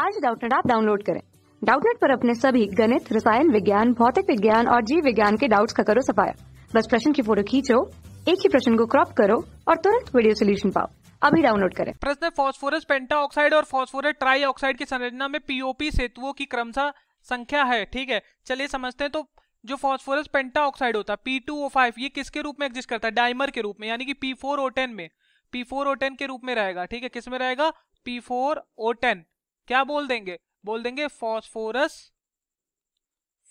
आज डाउटनेट आप डाउनलोड करें डाउटनेट पर अपने सभी गणित रसायन विज्ञान भौतिक विज्ञान और जीव विज्ञान के डाउट्स का करो सफाया बस प्रश्न की फोटो खींचो एक ही प्रश्न को क्रॉप करो और तुरंत वीडियो सोल्यूशन पाओ अभी डाउनलोड करें प्रश्न फॉस्फोरस पेंटा ऑक्साइड और फॉस्फोरस ट्राई की संरचना में पीओपी सेतुओं की क्रमशः संख्या है ठीक है चलिए समझते हैं तो जो फॉस्फोरस पेंटा ऑक्साइड होता है पी टू ओ फाइव ये किसके रूप में एग्जिस्ट करता है डाइमर के रूप में यानी कि पी फोर ओ टेन में पी फोर ओ टेन के रूप में रहेगा ठीक है किस में रहेगा पी फोर ओ टेन क्या बोल देंगे बोल देंगे फॉस्फोरस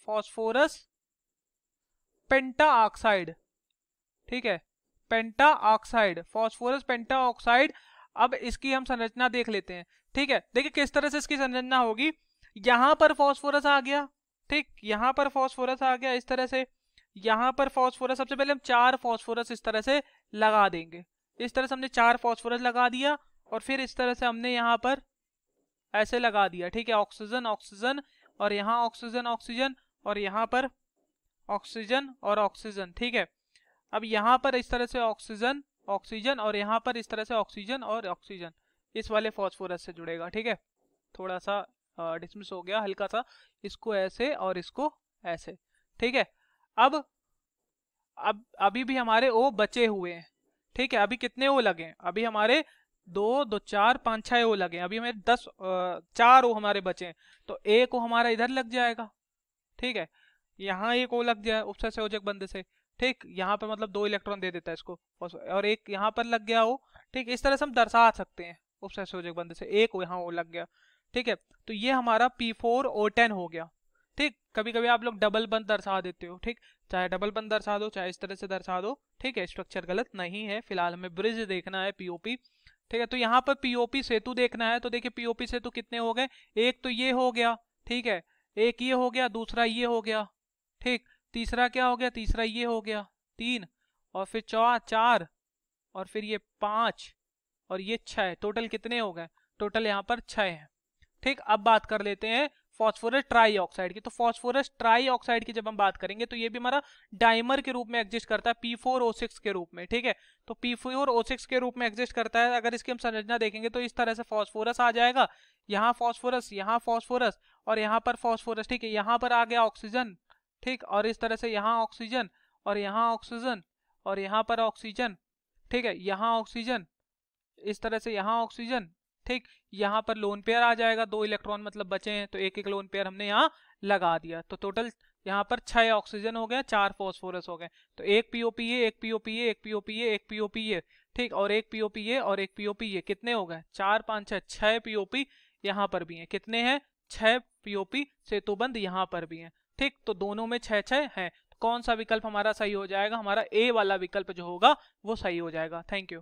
फॉस्फोरस पेंटा ऑक्साइड ठीक है penta oxide phosphorus penta oxide अब इसकी हम संरचना देख लेते हैं ठीक है देखिए किस तरह से इसकी संरचना होगी यहां पर फॉस्फोरस आ गया ठीक यहां पर फॉस्फोरस आ गया इस तरह से यहां पर फॉस्फोरस सबसे पहले हम चार फॉस्फोरस इस तरह से लगा देंगे इस तरह से हमने चार फॉस्फोरस लगा दिया और फिर इस तरह से हमने यहां पर ऐसे लगा दिया ठीक है ऑक्सीजन ऑक्सीजन और यहाँ ऑक्सीजन ऑक्सीजन और यहाँ पर ऑक्सीजन और ऑक्सीजन ठीक है अब यहाँ पर इस तरह से ऑक्सीजन ऑक्सीजन और यहाँ पर इस तरह से ऑक्सीजन और ऑक्सीजन इस वाले फॉस्फोरस से जुड़ेगा ठीक है थोड़ा सा डिसमिस हो गया हल्का सा इसको ऐसे और इसको ऐसे ठीक है अब अब अभी भी हमारे ओ बचे हुए हैं ठीक है अभी कितने ओ लगे हैं अभी हमारे दो दो चार पाँच छः ओ लगे अभी हमें दस चार ओ हमारे बचे हैं तो एक ओ हमारा इधर लग जाएगा ठीक है यहाँ एक ओ लग जाए उपसर ओजक बंद से ठीक यहाँ पर मतलब दो इलेक्ट्रॉन दे देता है इसको और एक यहाँ पर लग गया हो ठीक इस तरह से हम दर्शा सकते हैं उपसर ओजक बंद से एक ओ यहाँ ओ लग गया ठीक है तो ये हमारा पी फोर ओ टेन हो गया ठीक कभी कभी आप लोग डबल बंद दर्शा देते हो ठीक चाहे डबल बंद दर्शा दो चाहे इस तरह से दर्शा दो ठीक है स्ट्रक्चर गलत नहीं है फिलहाल हमें ब्रिज देखना है पीओपी ठीक है तो यहाँ पर पीओपी सेतु देखना है तो देखिए पीओपी सेतु कितने हो गए एक तो ये हो गया ठीक है एक ये हो गया दूसरा ये हो गया ठीक तीसरा क्या हो गया तीसरा ये हो गया तीन और फिर चौ चार और फिर ये पाँच और ये छः टोटल कितने हो गए टोटल यहाँ पर छः हैं ठीक अब बात कर लेते हैं फॉस्फोरस ट्राई ऑक्साइड की तो फॉस्फोरस ट्राई ऑक्साइड की जब हम बात करेंगे तो ये भी हमारा डाइमर के रूप में एग्जिस्ट करता है पी फोर ओ सिक्स के रूप में ठीक है तो पी फोर ओ सिक्स के रूप में एग्जिस्ट करता है अगर इसकी हम संरचना देखेंगे तो इस तरह से फॉस्फोरस आ जाएगा यहाँ फॉस्फोरस यहाँ फॉस्फोरस और यहाँ पर फॉस्फोरस ठीक है यहाँ पर आ गया ऑक्सीजन ठीक और इस तरह से यहाँ ऑक्सीजन और यहाँ ऑक्सीजन और यहाँ पर ऑक्सीजन ठीक है यहाँ ऑक्सीजन इस तरह से यहाँ ऑक्सीजन ठीक यहाँ पर लोन पेयर आ जाएगा दो इलेक्ट्रॉन मतलब बचे हैं तो एक एक लोन पेयर हमने यहाँ लगा दिया तो टोटल यहाँ पर छह ऑक्सीजन हो गया चार फॉस्फोरस हो गए तो एक पीओपी ये एक पीओपी ये एक पीओपी ये एक पीओपी ये ठीक और एक पीओपी ये और एक पीओपी ये कितने हो गए चार पाँच छः छः पीओपी यहाँ पर भी हैं कितने हैं छः पीओपी सेतुबंद यहाँ पर भी हैं ठीक तो दोनों में छः छः हैं तो कौन सा विकल्प हमारा सही हो जाएगा हमारा ए वाला विकल्प जो होगा वो सही हो जाएगा थैंक यू